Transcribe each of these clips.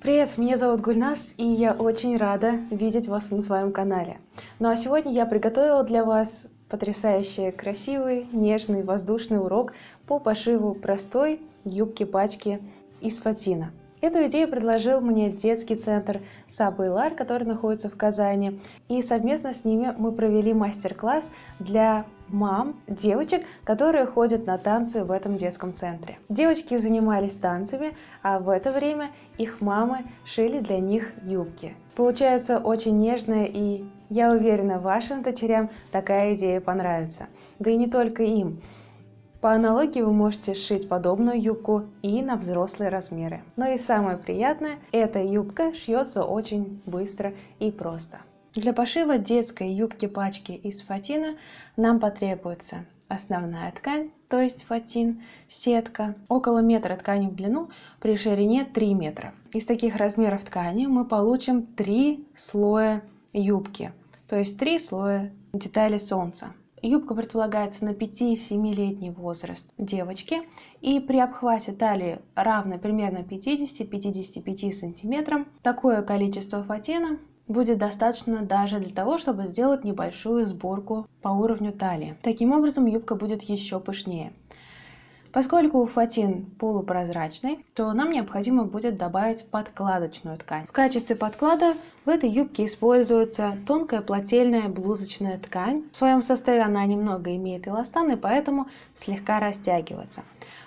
Привет, меня зовут Гульнас, и я очень рада видеть вас на своем канале. Ну а сегодня я приготовила для вас потрясающий, красивый, нежный, воздушный урок по пошиву простой юбки-пачки из фатина. Эту идею предложил мне детский центр Сабы который находится в Казани. И совместно с ними мы провели мастер-класс для мам, девочек, которые ходят на танцы в этом детском центре. Девочки занимались танцами, а в это время их мамы шили для них юбки. Получается очень нежная и, я уверена, вашим дочерям такая идея понравится. Да и не только им. По аналогии вы можете сшить подобную юбку и на взрослые размеры. Но и самое приятное, эта юбка шьется очень быстро и просто. Для пошива детской юбки-пачки из фатина нам потребуется основная ткань, то есть фатин, сетка, около метра ткани в длину при ширине 3 метра. Из таких размеров ткани мы получим 3 слоя юбки, то есть 3 слоя детали солнца. Юбка предполагается на 5-7-летний возраст девочки, и при обхвате талии равно примерно 50-55 см такое количество фатина будет достаточно даже для того, чтобы сделать небольшую сборку по уровню талии. Таким образом юбка будет еще пышнее. Поскольку фатин полупрозрачный, то нам необходимо будет добавить подкладочную ткань. В качестве подклада в этой юбке используется тонкая плательная блузочная ткань. В своем составе она немного имеет эластан и поэтому слегка растягивается.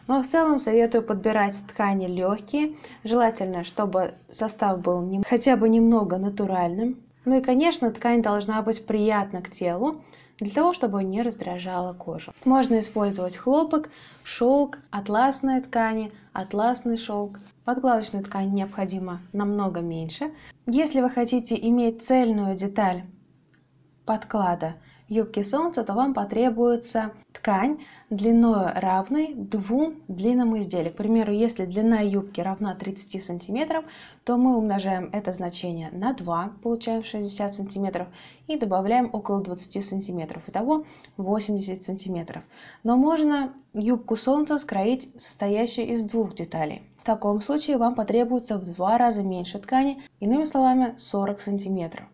Но в целом советую подбирать ткани легкие, желательно, чтобы состав был не, хотя бы немного натуральным. Ну и, конечно, ткань должна быть приятна к телу, для того, чтобы не раздражала кожу. Можно использовать хлопок, шелк, атласные ткани, атласный шелк. Подкладочную ткань необходимо намного меньше. Если вы хотите иметь цельную деталь подклада, юбки солнца, то вам потребуется ткань длиной равной двум длинным изделиям. К примеру, если длина юбки равна 30 сантиметров, то мы умножаем это значение на 2, получаем 60 сантиметров, и добавляем около 20 сантиметров, итого 80 сантиметров. Но можно юбку солнца скроить состоящую из двух деталей. В таком случае вам потребуется в два раза меньше ткани, иными словами 40 сантиметров.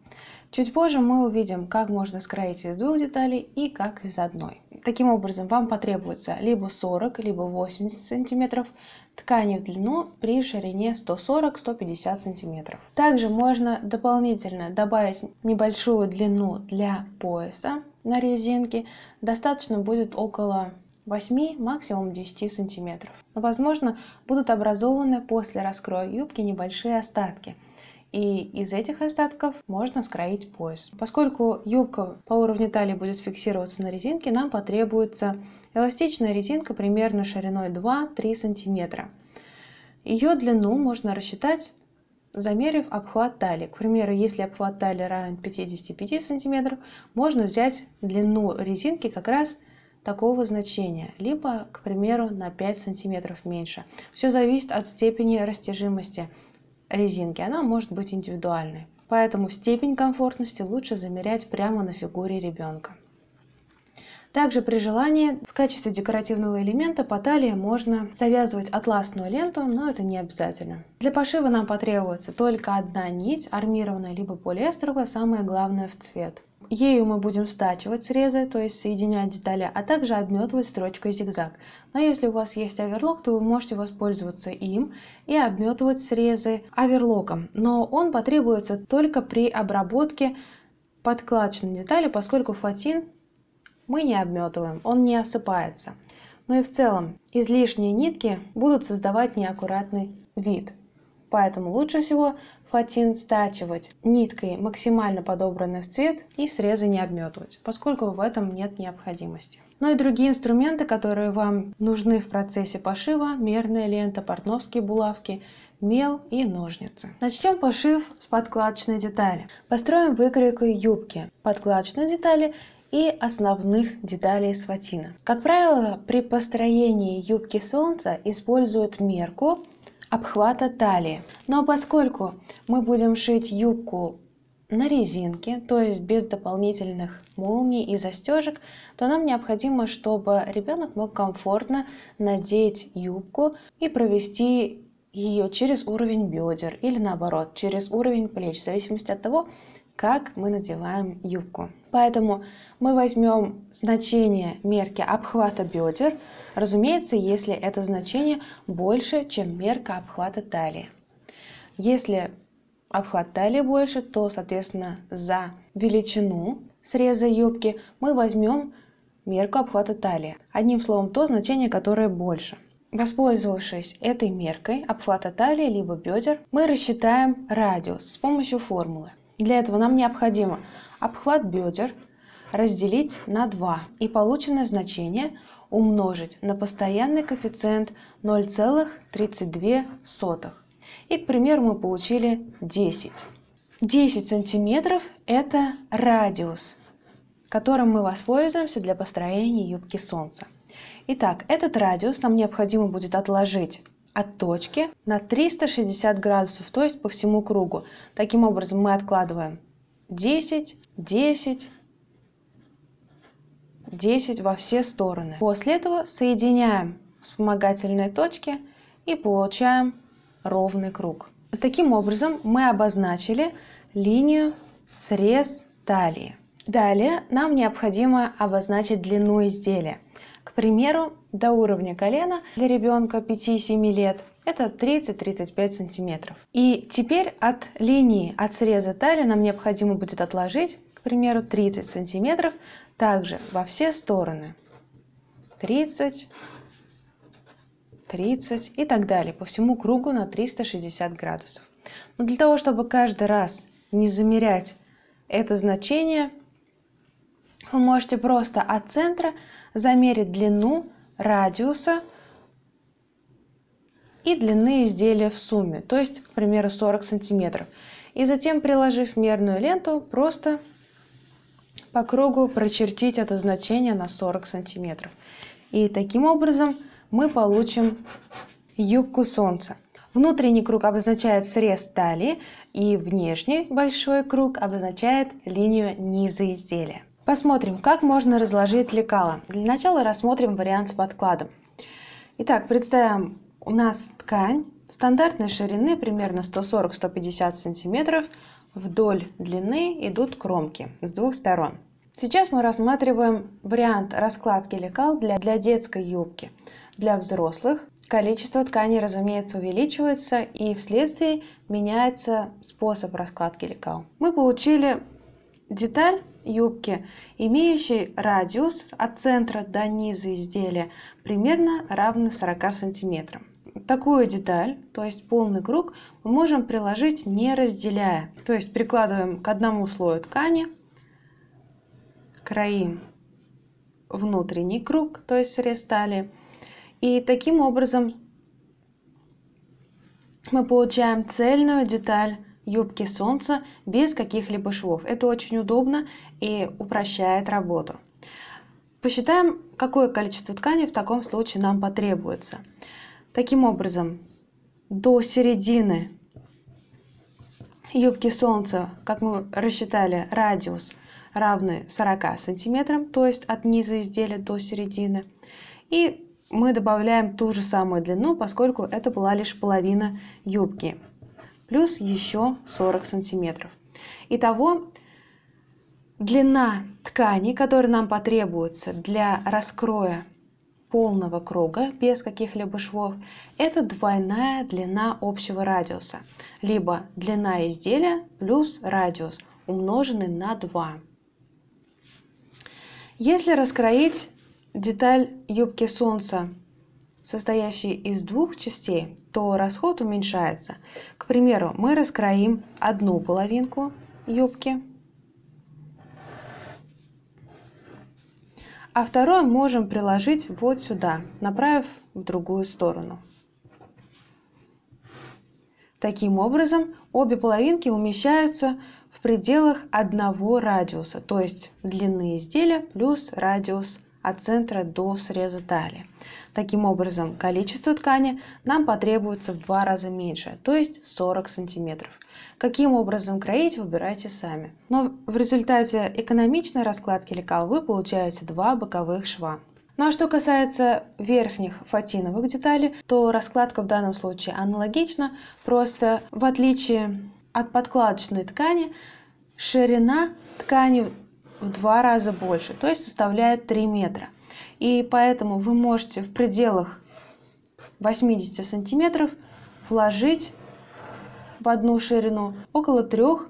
Чуть позже мы увидим, как можно скроить из двух деталей и как из одной. Таким образом, вам потребуется либо 40, либо 80 сантиметров ткани в длину при ширине 140-150 сантиметров. Также можно дополнительно добавить небольшую длину для пояса на резинке. Достаточно будет около 8, максимум 10 сантиметров. Возможно, будут образованы после раскроя юбки небольшие остатки и из этих остатков можно скроить пояс. Поскольку юбка по уровню талии будет фиксироваться на резинке, нам потребуется эластичная резинка примерно шириной 2-3 см. Ее длину можно рассчитать замерив обхват талии. К примеру, если обхват талии равен 55 см, можно взять длину резинки как раз такого значения, либо, к примеру, на 5 сантиметров меньше. Все зависит от степени растяжимости резинки, она может быть индивидуальной. Поэтому степень комфортности лучше замерять прямо на фигуре ребенка. Также при желании в качестве декоративного элемента по талии можно завязывать атласную ленту, но это не обязательно. Для пошива нам потребуется только одна нить, армированная либо полиэстеровая, самое главное в цвет. Ею мы будем стачивать срезы, то есть соединять детали, а также обметывать строчкой зигзаг. Но если у вас есть оверлок, то вы можете воспользоваться им и обметывать срезы оверлоком. Но он потребуется только при обработке подкладочной детали, поскольку фатин мы не обметываем, он не осыпается. Но ну и в целом излишние нитки будут создавать неаккуратный вид. Поэтому лучше всего фатин стачивать ниткой, максимально подобранной в цвет, и срезы не обметывать, поскольку в этом нет необходимости. Ну и другие инструменты, которые вам нужны в процессе пошива, мерная лента, портновские булавки, мел и ножницы. Начнем пошив с подкладочной детали. Построим выкройку юбки, подкладочной детали и основных деталей фатина. Как правило, при построении юбки солнца используют мерку обхвата талии. Но поскольку мы будем шить юбку на резинке, то есть без дополнительных молний и застежек, то нам необходимо, чтобы ребенок мог комфортно надеть юбку и провести ее через уровень бедер или наоборот через уровень плеч, в зависимости от того, как мы надеваем юбку. Поэтому мы возьмем значение мерки обхвата бедер, разумеется, если это значение больше, чем мерка обхвата талии. Если обхват талии больше, то, соответственно, за величину среза юбки мы возьмем мерку обхвата талии. Одним словом, то значение, которое больше. Воспользовавшись этой меркой обхвата талии либо бедер, мы рассчитаем радиус с помощью формулы. Для этого нам необходимо обхват бедер разделить на 2 и полученное значение умножить на постоянный коэффициент 0,32. И, к примеру, мы получили 10. 10 сантиметров – это радиус, которым мы воспользуемся для построения юбки солнца. Итак, этот радиус нам необходимо будет отложить от точки на 360 градусов, то есть по всему кругу. Таким образом мы откладываем 10, 10, 10 во все стороны. После этого соединяем вспомогательные точки и получаем ровный круг. Таким образом мы обозначили линию срез талии. Далее нам необходимо обозначить длину изделия. К примеру, до уровня колена для ребенка 5-7 лет это 30-35 сантиметров. И теперь от линии, от среза талии нам необходимо будет отложить, к примеру, 30 сантиметров также во все стороны. 30, 30 и так далее, по всему кругу на 360 градусов. Но для того, чтобы каждый раз не замерять это значение, вы можете просто от центра замерить длину радиуса и длины изделия в сумме, то есть, к примеру, 40 сантиметров. И затем, приложив мерную ленту, просто по кругу прочертить это значение на 40 сантиметров. И таким образом мы получим юбку солнца. Внутренний круг обозначает срез талии, и внешний большой круг обозначает линию низа изделия. Посмотрим, как можно разложить лекала. Для начала рассмотрим вариант с подкладом. Итак, представим, у нас ткань стандартной ширины примерно 140-150 см. Вдоль длины идут кромки с двух сторон. Сейчас мы рассматриваем вариант раскладки лекал для, для детской юбки. Для взрослых количество тканей, разумеется, увеличивается и вследствие меняется способ раскладки лекал. Мы получили деталь юбки, имеющей радиус от центра до низа изделия примерно равный 40 см. Такую деталь, то есть полный круг, мы можем приложить не разделяя. То есть прикладываем к одному слою ткани, краим внутренний круг, то есть срез талии. И таким образом мы получаем цельную деталь юбки солнца без каких-либо швов. Это очень удобно и упрощает работу. Посчитаем, какое количество ткани в таком случае нам потребуется. Таким образом, до середины юбки солнца, как мы рассчитали, радиус равный 40 сантиметрам, то есть от низа изделия до середины. И мы добавляем ту же самую длину, поскольку это была лишь половина юбки плюс еще 40 сантиметров. Итого длина ткани, которая нам потребуется для раскроя полного круга без каких-либо швов, это двойная длина общего радиуса, либо длина изделия плюс радиус, умноженный на 2. Если раскроить деталь юбки солнца состоящий из двух частей, то расход уменьшается. К примеру, мы раскроим одну половинку юбки, а вторую можем приложить вот сюда, направив в другую сторону. Таким образом, обе половинки умещаются в пределах одного радиуса, то есть длины изделия плюс радиус от центра до среза талии. Таким образом, количество ткани нам потребуется в два раза меньше, то есть 40 сантиметров. Каким образом кроить, выбирайте сами. Но в результате экономичной раскладки лекал вы получаете два боковых шва. Ну а что касается верхних фатиновых деталей, то раскладка в данном случае аналогична, просто в отличие от подкладочной ткани, ширина ткани в два раза больше, то есть составляет 3 метра. И поэтому вы можете в пределах 80 сантиметров вложить в одну ширину около трех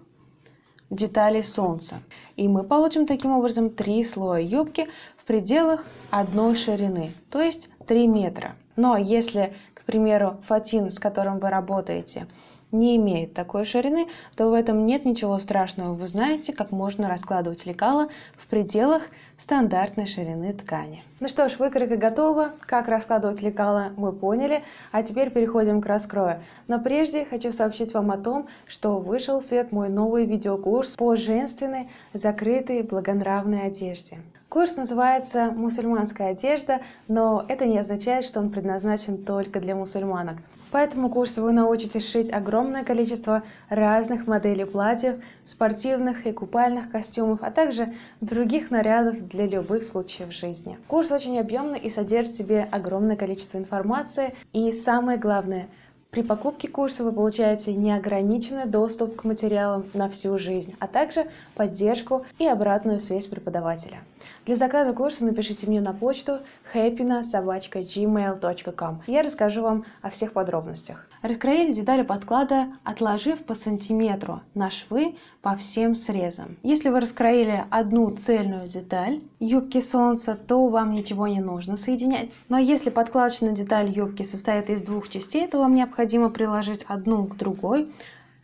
деталей солнца. И мы получим таким образом три слоя юбки в пределах одной ширины, то есть 3 метра. Но если, к примеру, фатин, с которым вы работаете, не имеет такой ширины, то в этом нет ничего страшного. Вы знаете, как можно раскладывать лекала в пределах стандартной ширины ткани. Ну что ж, выкройка готова. Как раскладывать лекала мы поняли. А теперь переходим к раскрою. Но прежде хочу сообщить вам о том, что вышел в свет мой новый видеокурс по женственной, закрытой, благонравной одежде. Курс называется «Мусульманская одежда», но это не означает, что он предназначен только для мусульманок. По этому курсу вы научитесь шить огромное количество разных моделей платьев, спортивных и купальных костюмов, а также других нарядов для любых случаев жизни. Курс очень объемный и содержит в себе огромное количество информации. И самое главное – при покупке курса вы получаете неограниченный доступ к материалам на всю жизнь, а также поддержку и обратную связь преподавателя. Для заказа курса напишите мне на почту happina.gmail.com. Я расскажу вам о всех подробностях. Раскроили детали подклада, отложив по сантиметру на швы по всем срезам. Если вы раскроили одну цельную деталь юбки солнца, то вам ничего не нужно соединять. Но если подкладочная деталь юбки состоит из двух частей, то вам необходимо необходимо приложить одну к другой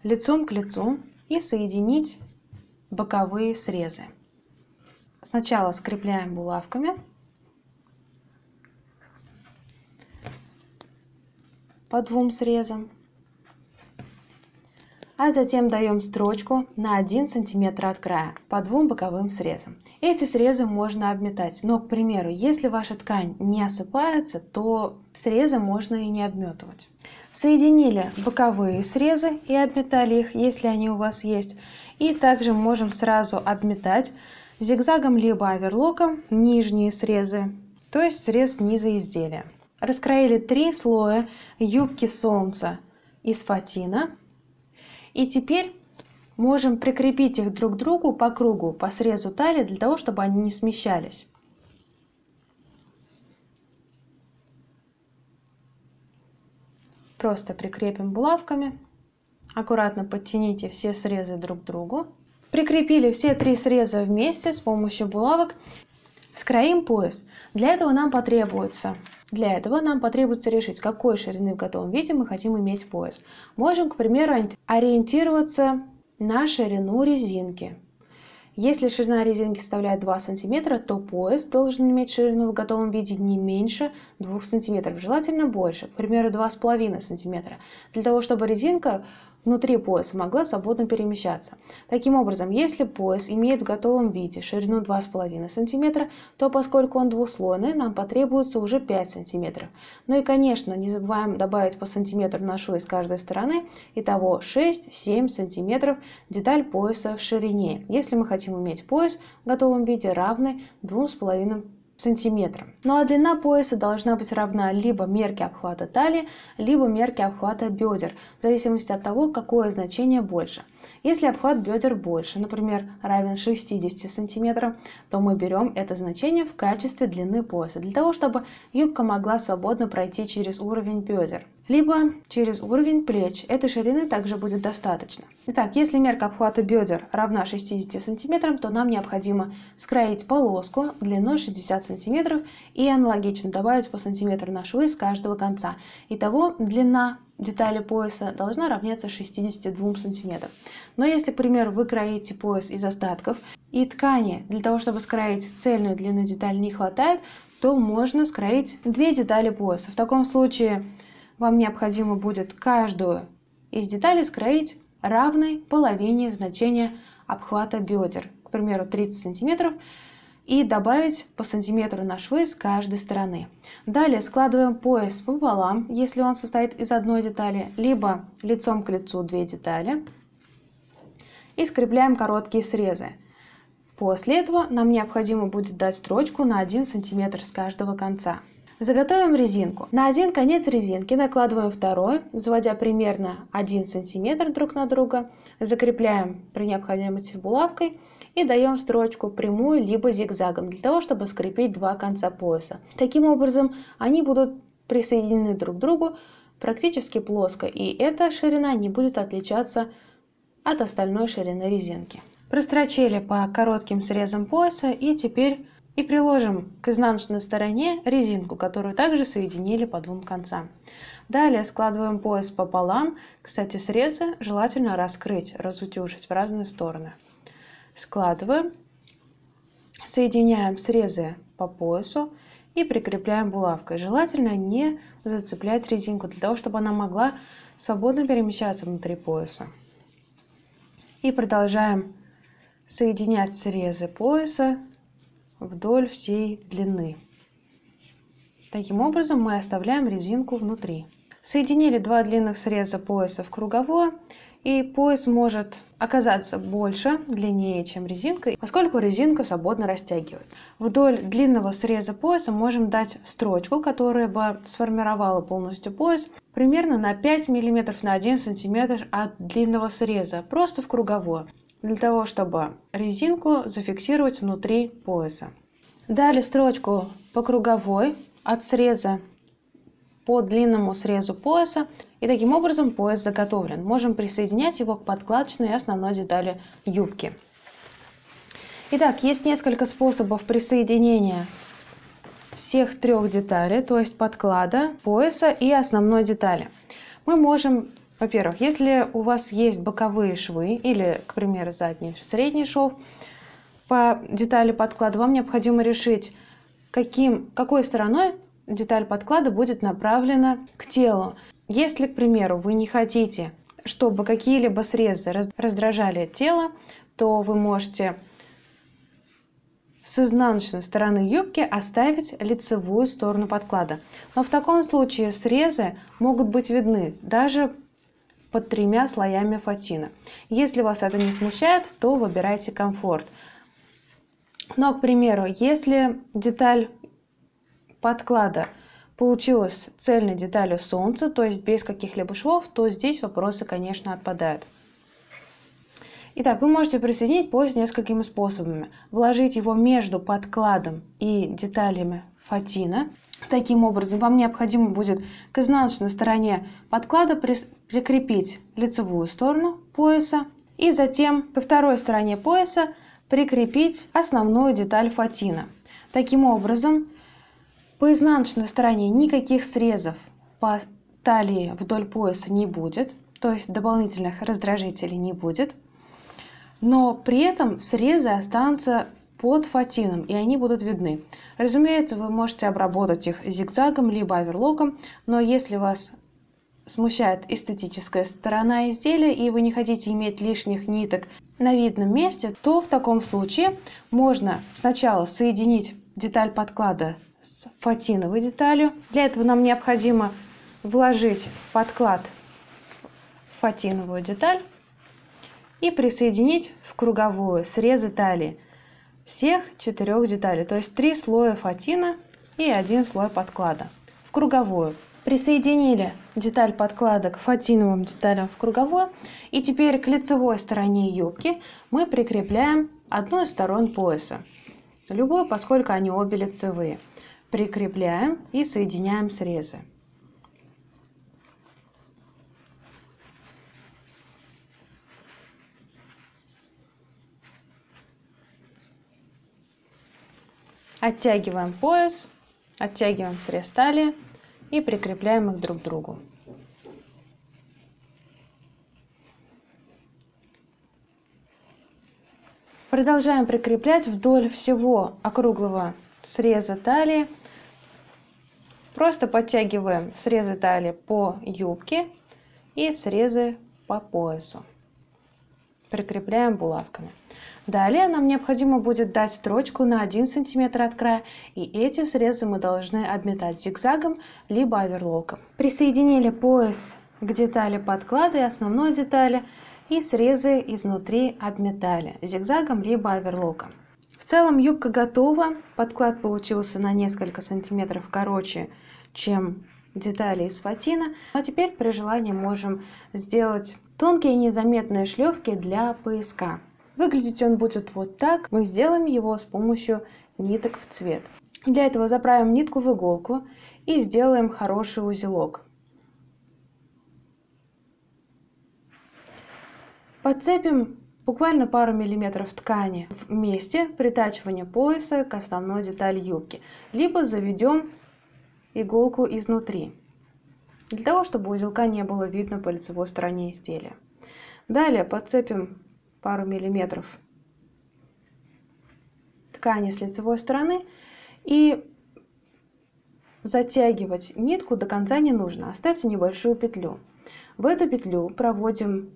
лицом к лицу и соединить боковые срезы. Сначала скрепляем булавками. по двум срезам а затем даем строчку на 1 см от края по двум боковым срезам. Эти срезы можно обметать, но, к примеру, если ваша ткань не осыпается, то срезы можно и не обметывать. Соединили боковые срезы и обметали их, если они у вас есть. И также можем сразу обметать зигзагом либо оверлоком нижние срезы, то есть срез низа изделия. Раскроили три слоя юбки солнца из фатина и теперь можем прикрепить их друг к другу по кругу, по срезу талии, для того, чтобы они не смещались. Просто прикрепим булавками. Аккуратно подтяните все срезы друг к другу. Прикрепили все три среза вместе с помощью булавок. Скроим пояс. Для этого нам потребуется для этого нам потребуется решить, какой ширины в готовом виде мы хотим иметь пояс. Можем, к примеру, ориентироваться на ширину резинки. Если ширина резинки составляет 2 см, то пояс должен иметь ширину в готовом виде не меньше 2 см, желательно больше, к примеру, 2,5 см, для того, чтобы резинка внутри пояса могла свободно перемещаться. Таким образом, если пояс имеет в готовом виде ширину 2,5 см, то поскольку он двуслойный, нам потребуется уже 5 см. Ну и, конечно, не забываем добавить по сантиметру на швы с каждой стороны, итого 6-7 см деталь пояса в ширине, если мы хотим иметь пояс в готовом виде равный 2,5 см сантиметром. Ну а длина пояса должна быть равна либо мерке обхвата талии, либо мерке обхвата бедер, в зависимости от того, какое значение больше. Если обхват бедер больше, например, равен 60 сантиметрам, то мы берем это значение в качестве длины пояса, для того, чтобы юбка могла свободно пройти через уровень бедер либо через уровень плеч. Этой ширины также будет достаточно. Итак, если мерка обхвата бедер равна 60 см, то нам необходимо скроить полоску длиной 60 см и аналогично добавить по сантиметру на швы с каждого конца. Итого длина детали пояса должна равняться 62 см. Но если, к примеру, вы кроите пояс из остатков и ткани для того, чтобы скроить цельную длину детали не хватает, то можно скроить две детали пояса. В таком случае вам необходимо будет каждую из деталей скроить равной половине значения обхвата бедер, к примеру, 30 см, и добавить по сантиметру на швы с каждой стороны. Далее складываем пояс пополам, если он состоит из одной детали, либо лицом к лицу две детали, и скрепляем короткие срезы. После этого нам необходимо будет дать строчку на 1 сантиметр с каждого конца. Заготовим резинку. На один конец резинки накладываем второй, заводя примерно 1 см друг на друга, закрепляем при необходимости булавкой и даем строчку прямую либо зигзагом, для того, чтобы скрепить два конца пояса. Таким образом, они будут присоединены друг к другу практически плоско, и эта ширина не будет отличаться от остальной ширины резинки. Прострочили по коротким срезам пояса и теперь и приложим к изнаночной стороне резинку, которую также соединили по двум концам. Далее складываем пояс пополам. Кстати, срезы желательно раскрыть, разутюжить в разные стороны. Складываем, соединяем срезы по поясу и прикрепляем булавкой. Желательно не зацеплять резинку, для того, чтобы она могла свободно перемещаться внутри пояса. И продолжаем соединять срезы пояса вдоль всей длины. Таким образом мы оставляем резинку внутри. Соединили два длинных среза пояса в круговое, и пояс может оказаться больше, длиннее, чем резинка, поскольку резинка свободно растягивается. Вдоль длинного среза пояса можем дать строчку, которая бы сформировала полностью пояс, примерно на 5 мм на 1 см от длинного среза, просто в круговое для того, чтобы резинку зафиксировать внутри пояса. Далее строчку по круговой от среза по длинному срезу пояса. И таким образом пояс заготовлен. Можем присоединять его к подкладочной и основной детали юбки. Итак, есть несколько способов присоединения всех трех деталей, то есть подклада, пояса и основной детали. Мы можем во-первых, если у вас есть боковые швы или, к примеру, задний, средний шов по детали подклада, вам необходимо решить, каким, какой стороной деталь подклада будет направлена к телу. Если, к примеру, вы не хотите, чтобы какие-либо срезы раздражали тело, то вы можете с изнаночной стороны юбки оставить лицевую сторону подклада. Но в таком случае срезы могут быть видны даже под тремя слоями фатина. Если вас это не смущает, то выбирайте комфорт. Но, к примеру, если деталь подклада получилась цельной деталью солнца, то есть без каких-либо швов, то здесь вопросы, конечно, отпадают. Итак, вы можете присоединить пояс несколькими способами. Вложить его между подкладом и деталями фатина – Таким образом, вам необходимо будет к изнаночной стороне подклада прикрепить лицевую сторону пояса и затем ко второй стороне пояса прикрепить основную деталь фатина. Таким образом, по изнаночной стороне никаких срезов по талии вдоль пояса не будет, то есть дополнительных раздражителей не будет, но при этом срезы останутся под фатином, и они будут видны. Разумеется, вы можете обработать их зигзагом либо оверлоком, но если вас смущает эстетическая сторона изделия и вы не хотите иметь лишних ниток на видном месте, то в таком случае можно сначала соединить деталь подклада с фатиновой деталью. Для этого нам необходимо вложить подклад в фатиновую деталь и присоединить в круговую срезы талии всех четырех деталей, то есть три слоя фатина и один слой подклада. В круговую присоединили деталь подклада к фатиновым деталям в круговую. И теперь к лицевой стороне юбки мы прикрепляем одну из сторон пояса, любую, поскольку они обе лицевые. Прикрепляем и соединяем срезы. Оттягиваем пояс, оттягиваем срез талии и прикрепляем их друг к другу. Продолжаем прикреплять вдоль всего округлого среза талии. Просто подтягиваем срезы талии по юбке и срезы по поясу. Прикрепляем булавками. Далее нам необходимо будет дать строчку на 1 см от края, и эти срезы мы должны обметать зигзагом либо оверлоком. Присоединили пояс к детали подклада и основной детали, и срезы изнутри обметали зигзагом либо оверлоком. В целом юбка готова, подклад получился на несколько сантиметров короче, чем детали из фатина. А теперь при желании можем сделать тонкие незаметные шлевки для пояска. Выглядеть он будет вот так. Мы сделаем его с помощью ниток в цвет. Для этого заправим нитку в иголку и сделаем хороший узелок. Подцепим буквально пару миллиметров ткани вместе притачивания пояса к основной детали юбки, либо заведем иголку изнутри, для того, чтобы узелка не было видно по лицевой стороне изделия. Далее подцепим пару миллиметров ткани с лицевой стороны и затягивать нитку до конца не нужно. Оставьте небольшую петлю. В эту петлю проводим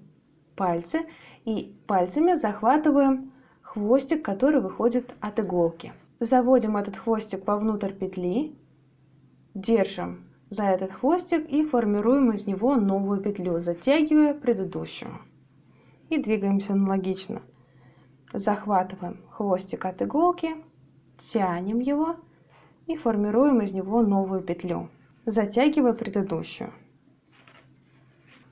пальцы и пальцами захватываем хвостик, который выходит от иголки. Заводим этот хвостик вовнутрь петли, держим за этот хвостик и формируем из него новую петлю, затягивая предыдущую и двигаемся аналогично. Захватываем хвостик от иголки, тянем его и формируем из него новую петлю, затягивая предыдущую.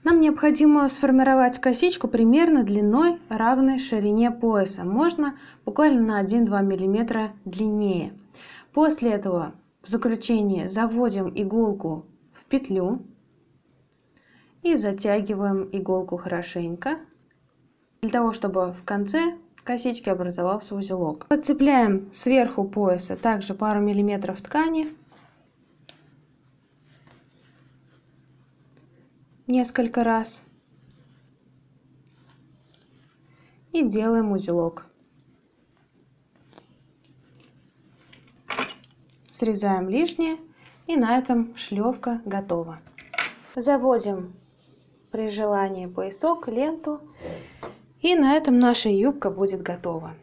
Нам необходимо сформировать косичку примерно длиной равной ширине пояса. Можно буквально на 1-2 мм длиннее. После этого в заключение заводим иголку в петлю и затягиваем иголку хорошенько для того, чтобы в конце косички образовался узелок. Подцепляем сверху пояса также пару миллиметров ткани. Несколько раз. И делаем узелок. Срезаем лишнее. И на этом шлевка готова. Заводим при желании поясок, ленту и на этом наша юбка будет готова.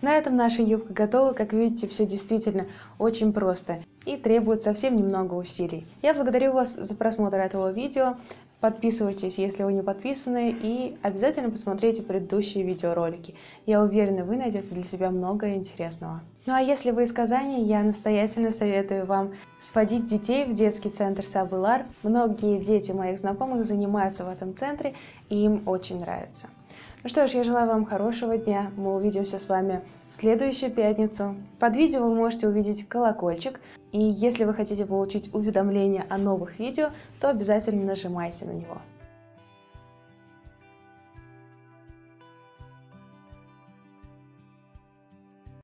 На этом наша юбка готова. Как видите, все действительно очень просто и требует совсем немного усилий. Я благодарю вас за просмотр этого видео. Подписывайтесь, если вы не подписаны, и обязательно посмотрите предыдущие видеоролики. Я уверена, вы найдете для себя много интересного. Ну а если вы из Казани, я настоятельно советую вам сводить детей в детский центр Сабылар. Многие дети моих знакомых занимаются в этом центре, и им очень нравится. Ну что ж, я желаю вам хорошего дня. Мы увидимся с вами в следующую пятницу. Под видео вы можете увидеть колокольчик. И если вы хотите получить уведомления о новых видео, то обязательно нажимайте на него.